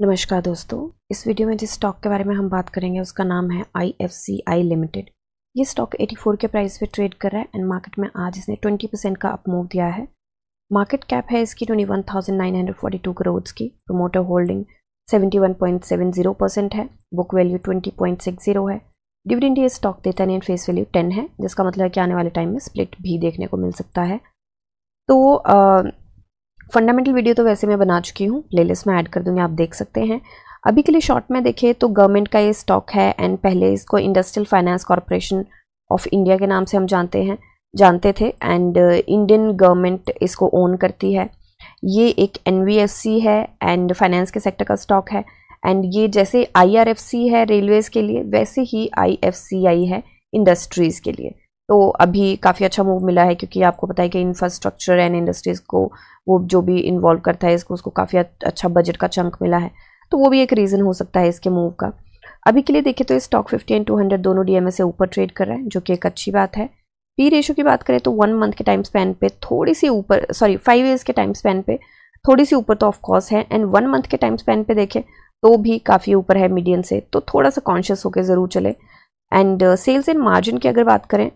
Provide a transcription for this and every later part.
नमस्कार दोस्तों इस वीडियो में जिस स्टॉक के बारे में हम बात करेंगे उसका नाम है I F C I limited ये स्टॉक 84 के प्राइस पे ट्रेड कर रहा है एंड मार्केट में आज इसने 20 परसेंट का अपमूव दिया है मार्केट कैप है इसकी 21,942 थाउजेंड की प्रोमोटर होल्डिंग 71.70 परसेंट है बुक वैल्यू 20.60 है डिविडेंड ये स्टॉक देता नहीं फेस वैल्यू टेन है जिसका मतलब है कि आने वाले टाइम में स्प्लिट भी देखने को मिल सकता है तो आ, फंडामेंटल वीडियो तो वैसे मैं बना चुकी हूँ प्लेलिस्ट में ऐड कर दूँगी आप देख सकते हैं अभी के लिए शॉर्ट में देखें तो गवर्नमेंट का ये स्टॉक है एंड पहले इसको industrial finance corporation of India के नाम से हम जानते हैं जानते थे एंड इंडियन गवर्नमेंट इसको ओन करती है ये एक एन है एंड फाइनेंस के सेक्टर का स्टॉक है एंड ये जैसे आई है रेलवेज़ के लिए वैसे ही आई है इंडस्ट्रीज़ के लिए तो अभी काफ़ी अच्छा मूव मिला है क्योंकि आपको पता है कि इंफ्रास्ट्रक्चर एंड इंडस्ट्रीज़ को वो जो भी इन्वॉल्व करता है इसको उसको काफ़ी अच्छा बजट का चंक मिला है तो वो भी एक रीज़न हो सकता है इसके मूव का अभी के लिए देखें तो stock fifty and two hundred दोनों डीएमए से ऊपर ट्रेड कर रहे हैं जो कि एक अच्छी बात है पी रेशो की बात करें तो वन मंथ के टाइम स्पैन पे थोड़ी सी ऊपर सॉरी फाइव ईयर्स के टाइम स्पैन पे थोड़ी सी ऊपर तो ऑफ कॉस है एंड वन मंथ के टाइम स्पैन पे देखें तो भी काफ़ी ऊपर है मीडियम से तो थोड़ा सा कॉन्शियस होकर ज़रूर चले एंड सेल्स एंड मार्जिन की अगर बात करें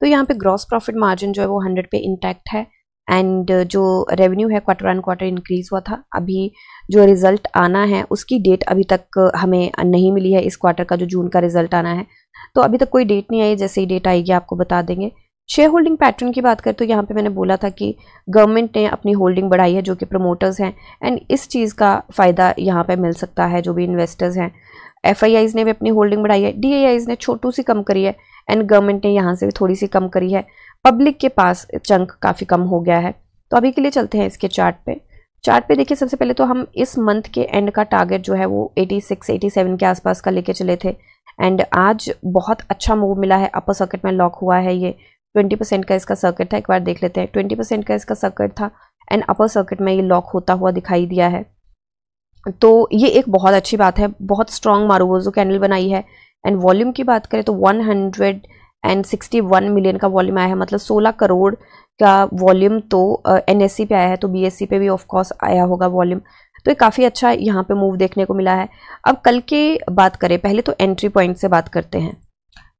तो यहाँ पे ग्रॉस प्रॉफिट मार्जिन जो है वो हंड्रेड पे इंटैक्ट है एंड uh, जो रेवेन्यू है क्वार्टर एंड क्वार्टर इंक्रीज हुआ था अभी जो रिजल्ट आना है उसकी डेट अभी तक हमें नहीं मिली है इस क्वार्टर का जो जून का रिजल्ट आना है तो अभी तक कोई डेट नहीं आई जैसे ही डेट आएगी आपको बता देंगे शेयर होल्डिंग पैटर्न की बात करें तो यहाँ पे मैंने बोला था कि गवर्नमेंट ने अपनी होल्डिंग बढ़ाई है जो कि प्रमोटर्स हैं एंड इस चीज़ का फ़ायदा यहाँ पे मिल सकता है जो भी इन्वेस्टर्स हैं एफ ने भी अपनी होल्डिंग बढ़ाई है डी ने छोटू सी कम करी है एंड गवर्नमेंट ने यहाँ से थोड़ी सी कम करी है पब्लिक के पास चंक काफ़ी कम हो गया है तो अभी के लिए चलते हैं इसके चार्ट पे चार्ट पे देखिए सबसे पहले तो हम इस मंथ के एंड का टारगेट जो है वो 86 87 के आसपास का लेके चले थे एंड आज बहुत अच्छा मूव मिला है अपर सर्किट में लॉक हुआ है ये 20 परसेंट का इसका सर्किट था एक बार देख लेते हैं 20 परसेंट का इसका सर्किट था एंड अपर सर्किट में ये लॉक होता हुआ दिखाई दिया है तो ये एक बहुत अच्छी बात है बहुत स्ट्रॉन्ग मारूबोजो कैंडल बनाई है एंड वॉल्यूम की बात करें तो 161 मिलियन का वॉल्यूम आया है मतलब 16 करोड़ का वॉल्यूम तो एन uh, पे आया है तो बी पे भी ऑफकोर्स आया होगा वॉल्यूम तो ये काफ़ी अच्छा यहाँ पे मूव देखने को मिला है अब कल के बात करें पहले तो एंट्री पॉइंट से बात करते हैं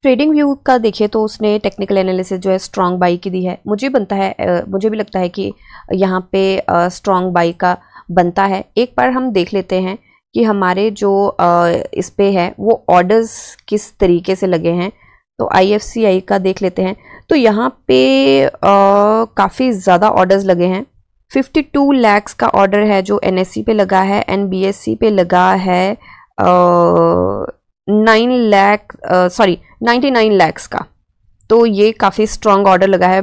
ट्रेडिंग व्यू का देखिए तो उसने टेक्निकल एनालिसिस जो है स्ट्रॉन्ग बाई की दी है मुझे बनता है मुझे भी लगता है कि यहाँ पे स्ट्रॉन्ग बाई का बनता है एक बार हम देख लेते हैं कि हमारे जो इस पे है वो ऑर्डर्स किस तरीके से लगे हैं तो आई का देख लेते हैं तो यहाँ पे काफ़ी ज़्यादा ऑर्डर्स लगे हैं 52 लैक्स का ऑर्डर है जो एन पे लगा है एन पे लगा है nine lakh sorry ninety nine lakhs का तो ये काफ़ी स्ट्रॉन्ग ऑर्डर लगा है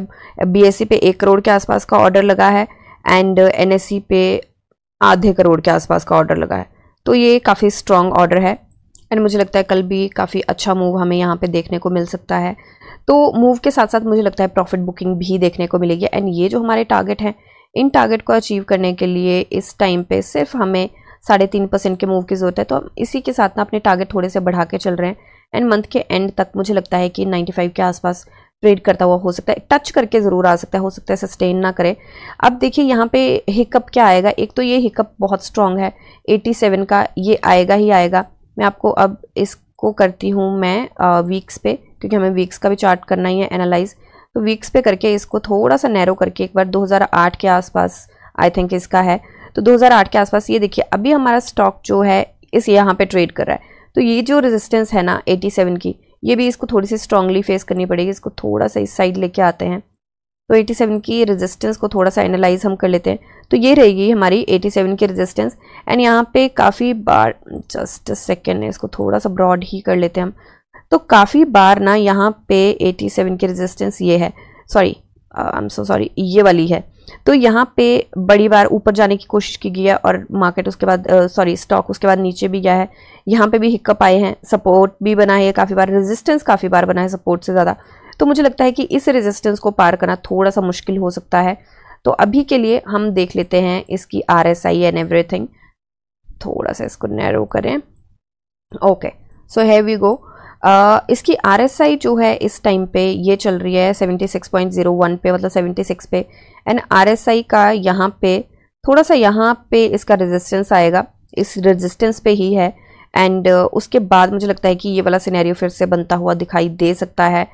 बी पे एक करोड़ के आसपास का ऑर्डर लगा है एंड एन पे आधे करोड़ के आसपास का ऑर्डर लगा है तो ये काफ़ी स्ट्रॉन्ग ऑर्डर है एंड मुझे लगता है कल भी काफ़ी अच्छा मूव हमें यहाँ पे देखने को मिल सकता है तो मूव के साथ साथ मुझे लगता है प्रॉफिट बुकिंग भी देखने को मिलेगी एंड ये जो हमारे टारगेट हैं इन टारगेट को अचीव करने के लिए इस टाइम पे सिर्फ हमें साढ़े तीन परसेंट के मूव की ज़रूरत है तो हम इसी के साथ ना अपने टारगेट थोड़े से बढ़ा के चल रहे हैं एंड मंथ के एंड तक मुझे लगता है कि नाइन्टी के आसपास ट्रेड करता हुआ हो सकता है टच करके ज़रूर आ सकता है हो सकता है सस्टेन ना करे अब देखिए यहाँ पे हिकअप क्या आएगा एक तो ये हिकअप बहुत स्ट्रांग है 87 का ये आएगा ही आएगा मैं आपको अब इसको करती हूँ मैं आ, वीक्स पे क्योंकि हमें वीक्स का भी चार्ट करना ही है एनालाइज तो वीक्स पे करके इसको थोड़ा सा नैरो करके एक बार दो के आसपास आई थिंक इसका है तो दो के आसपास ये देखिए अभी हमारा स्टॉक जो है इस यहाँ पे ट्रेड कर रहा है तो ये जो रेजिस्टेंस है ना 87 की ये भी इसको थोड़ी सी स्ट्रांगली फेस करनी पड़ेगी इसको थोड़ा सा इस साइड लेके आते हैं तो 87 की रेजिस्टेंस को थोड़ा सा एनालाइज हम कर लेते हैं तो ये रहेगी हमारी 87 की रेजिस्टेंस एंड यहाँ पे काफ़ी बार जस्ट सेकेंड है इसको थोड़ा सा ब्रॉड ही कर लेते हैं हम तो काफ़ी बार ना यहाँ पे 87 की रेजिस्टेंस ये है sorry I am so sorry ये वाली है तो यहाँ पे बड़ी बार ऊपर जाने की कोशिश की गई है और मार्केट उसके बाद सॉरी uh, स्टॉक उसके बाद नीचे भी गया है यहाँ पे भी हिकअप आए हैं सपोर्ट भी बना है काफ़ी बार रेजिस्टेंस काफ़ी बार बना है सपोर्ट से ज़्यादा तो मुझे लगता है कि इस रेजिस्टेंस को पार करना थोड़ा सा मुश्किल हो सकता है तो अभी के लिए हम देख लेते हैं इसकी R S I and everything थोड़ा सा इसको नैरो करें ओके सो है वी गो इसकी आर एस आई जो है इस टाइम पे ये चल रही है seventy six point zero one पे मतलब सेवेंटी सिक्स पे एंड आर एस आई का यहाँ पे थोड़ा सा यहाँ पे इसका रेजिस्टेंस आएगा इस रेजिस्टेंस पे ही है एंड uh, उसके बाद मुझे लगता है कि ये वाला सिनेरियो फिर से बनता हुआ दिखाई दे सकता है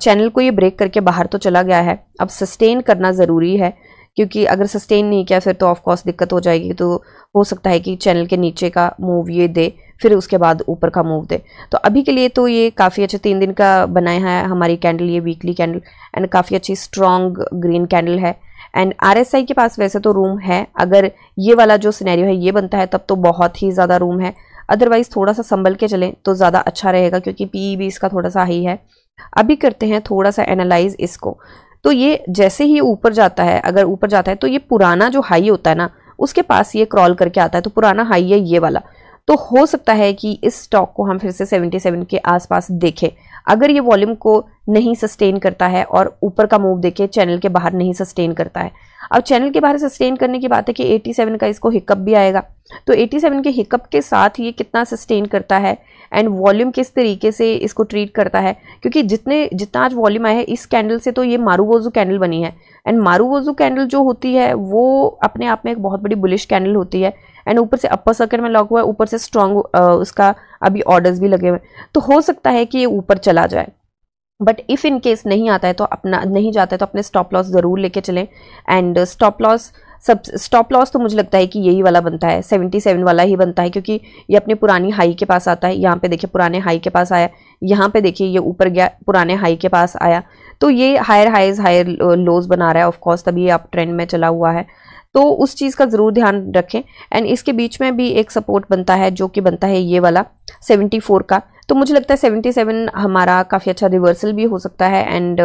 चैनल uh, को ये ब्रेक करके बाहर तो चला गया है अब सस्टेन करना ज़रूरी है क्योंकि अगर सस्टेन नहीं किया फिर तो ऑफकोर्स दिक्कत हो जाएगी तो हो सकता है कि चैनल के नीचे का मूव ये दे फिर उसके बाद ऊपर का मूव दे तो अभी के लिए तो ये काफ़ी अच्छे तीन दिन का बनाया है हमारी कैंडल ये वीकली कैंडल एंड काफ़ी अच्छी स्ट्रॉन्ग ग्रीन कैंडल है एंड आरएसआई के पास वैसे तो रूम है अगर ये वाला जो सिनेरियो है ये बनता है तब तो बहुत ही ज़्यादा रूम है अदरवाइज़ थोड़ा सा संभल के चलें तो ज़्यादा अच्छा रहेगा क्योंकि पी भी e इसका थोड़ा सा हाई है अभी करते हैं थोड़ा सा एनालाइज इसको तो ये जैसे ही ऊपर जाता है अगर ऊपर जाता है तो ये पुराना जो हाई होता है ना उसके पास ये क्रॉल करके आता है तो पुराना हाई है ये वाला तो हो सकता है कि इस स्टॉक को हम फिर से 77 के आसपास देखें अगर ये वॉल्यूम को नहीं सस्टेन करता है और ऊपर का मूव देखिए चैनल के बाहर नहीं सस्टेन करता है अब चैनल के बाहर सस्टेन करने की बात है कि 87 का इसको हिकअप भी आएगा तो 87 के हिकअप के साथ ये कितना सस्टेन करता है एंड वॉल्यूम किस तरीके से इसको ट्रीट करता है क्योंकि जितने जितना आज वॉल्यूम आया है इस कैंडल से तो ये मारूवोजू कैंडल बनी है एंड मारूवोजू कैंडल जो होती है वो अपने आप में एक बहुत बड़ी बुलिश कैंडल होती है एंड ऊपर से अपर सर्किट में लॉक हुआ है ऊपर से स्ट्रांग उसका अभी ऑर्डर्स भी लगे हुए तो हो सकता है कि ये ऊपर चला जाए बट इफ़ इन केस नहीं आता है तो अपना नहीं जाता है तो अपने स्टॉप लॉस ज़रूर लेके चलें एंड स्टॉप लॉस सब स्टॉप लॉस तो मुझे लगता है कि यही वाला बनता है सेवेंटी सेवन वाला ही बनता है क्योंकि ये अपने पुरानी हाई के पास आता है यहाँ पे देखिए पुराने हाई के पास आया यहाँ पे देखिए ये ऊपर गया पुराने हाई के पास आया तो ये हायर हाइज हायर लोज बना रहा है ऑफकोर्स तभी ये अप ट्रेंड में चला हुआ है तो उस चीज़ का ज़रूर ध्यान रखें एंड इसके बीच में भी एक सपोर्ट बनता है जो कि बनता है ये वाला 74 का तो मुझे लगता है 77 हमारा काफ़ी अच्छा रिवर्सल भी हो सकता है एंड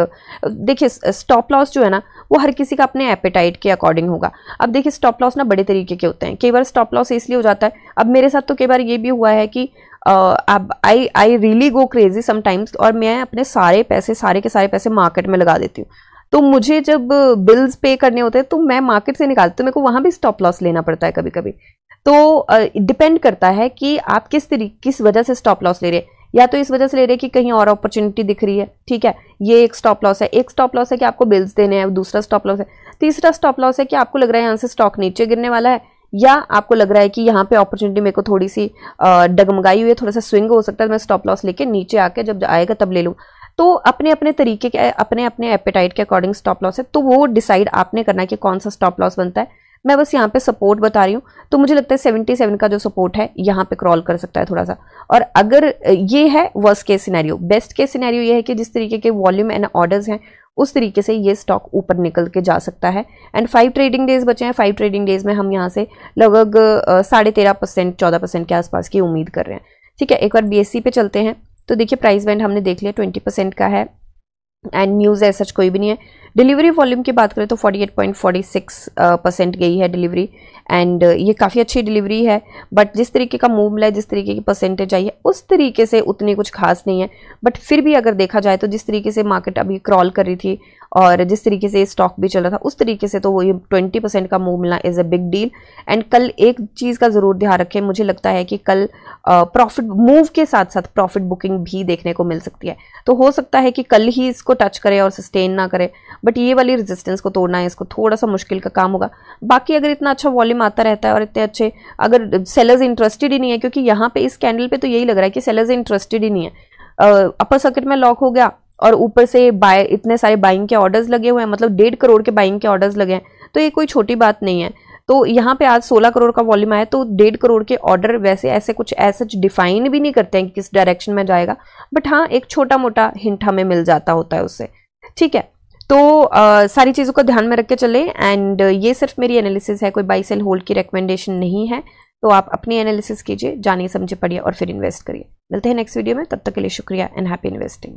देखिए स्टॉप लॉस जो है ना वो हर किसी का अपने एपेटाइट के अकॉर्डिंग होगा अब देखिए स्टॉप लॉस ना बड़े तरीके के होते हैं कई बार स्टॉप लॉस इसलिए हो जाता है अब मेरे साथ तो कई बार ये भी हुआ है कि अब I I really go crazy sometimes और मैं अपने सारे पैसे सारे के सारे पैसे मार्केट में लगा देती हूँ तो मुझे जब बिल्स पे करने होते हैं तो मैं मार्केट से निकालती हूँ तो मेरे को वहां भी स्टॉप लॉस लेना पड़ता है कभी कभी तो डिपेंड uh, करता है कि आप किस तरीके किस वजह से स्टॉप लॉस ले रहे हैं या तो इस वजह से ले रहे हैं कि कहीं और अपॉर्चुनिटी दिख रही है ठीक है ये एक स्टॉप लॉस है एक स्टॉप लॉस है कि आपको बिल्स देने हैं दूसरा स्टॉप लॉस है तीसरा स्टॉप लॉस है कि आपको लग रहा है यहाँ से स्टॉक नीचे गिरने वाला है या आपको लग रहा है कि यहाँ पे अपॉर्चुनिटी मेरे को थोड़ी सी डगमगाई हुई है थोड़ा सा स्विंग हो सकता है मैं स्टॉप लॉस लेके नीचे आके जब आएगा तब ले लूँ तो अपने अपने तरीके के अपने अपने एपेटाइट के अकॉर्डिंग स्टॉप लॉस है तो वो डिसाइड आपने करना है कि कौन सा स्टॉप लॉस बनता है मैं बस यहाँ पे सपोर्ट बता रही हूँ तो मुझे लगता है सेवेंटी सेवन का जो सपोर्ट है यहाँ पे क्रॉल कर सकता है थोड़ा सा और अगर ये है worst case scenario best case scenario ये है कि जिस तरीके के वॉल्यूम एंड ऑर्डर्स हैं उस तरीके से ये स्टॉक ऊपर निकल के जा सकता है एंड फाइव ट्रेडिंग डेज बचे हैं फाइव ट्रेडिंग डेज में हम यहाँ से लगभग साढ़े तेरह परसेंट चौदह परसेंट के आसपास की उम्मीद कर रहे हैं ठीक है एक बार बी पे चलते हैं तो देखिए प्राइस बैंड हमने देख लिया ट्वेंटी परसेंट का है एंड न्यूज़ है सच कोई भी नहीं है डिलीवरी वॉल्यूम की बात करें तो 48.46 परसेंट uh, गई है डिलीवरी एंड uh, ये काफ़ी अच्छी डिलीवरी है बट जिस तरीके का मूव मिला है जिस तरीके की परसेंटेज आई है उस तरीके से उतनी कुछ खास नहीं है बट फिर भी अगर देखा जाए तो जिस तरीके से मार्केट अभी क्रॉल कर रही थी और जिस तरीके से स्टॉक भी चल रहा था उस तरीके से तो वो ये ट्वेंटी परसेंट का मूव मिलना is a big deal and कल एक चीज़ का ज़रूर ध्यान रखें मुझे लगता है कि कल प्रॉफिट मूव के साथ साथ प्रॉफिट बुकिंग भी देखने को मिल सकती है तो हो सकता है कि कल ही इसको टच करे और सस्टेन ना करे बट ये वाली रेजिस्टेंस को तोड़ना है इसको थोड़ा सा मुश्किल का काम होगा बाकी अगर इतना अच्छा वॉल्यूम आता रहता है और इतने अच्छे अगर सेलर्स इंटरेस्टेड ही नहीं है क्योंकि यहाँ पे इस कैंडल पे तो यही लग रहा है कि सेलर्स इंटरेस्टेड ही नहीं है अपर सर्किट में लॉक हो गया और ऊपर से बाय इतने सारे बाइंग के ऑर्डर्स लगे हुए हैं मतलब डेढ़ करोड़ के बाइंग के ऑर्डर्स लगे हैं तो ये कोई छोटी बात नहीं है तो यहाँ पे आज 16 करोड़ का वॉल्यूम आया तो डेढ़ करोड़ के ऑर्डर वैसे ऐसे कुछ ऐसे डिफाइन भी नहीं करते हैं कि किस डायरेक्शन में जाएगा बट हाँ एक छोटा मोटा हिंट हमें मिल जाता होता है उससे ठीक है तो आ, सारी चीज़ों को ध्यान में रख के चले एंड ये सिर्फ मेरी एनालिसिस है कोई बाई सेल होल्ड की रिकमेंडेशन नहीं है तो आप अपनी एनालिसिस कीजिए जानिए समझे पढ़िए और फिर इन्वेस्ट करिए मिलते हैं नेक्स्ट वीडियो में तब तक के लिए शुक्रिया एंड हैप्पी इन्वेस्टिंग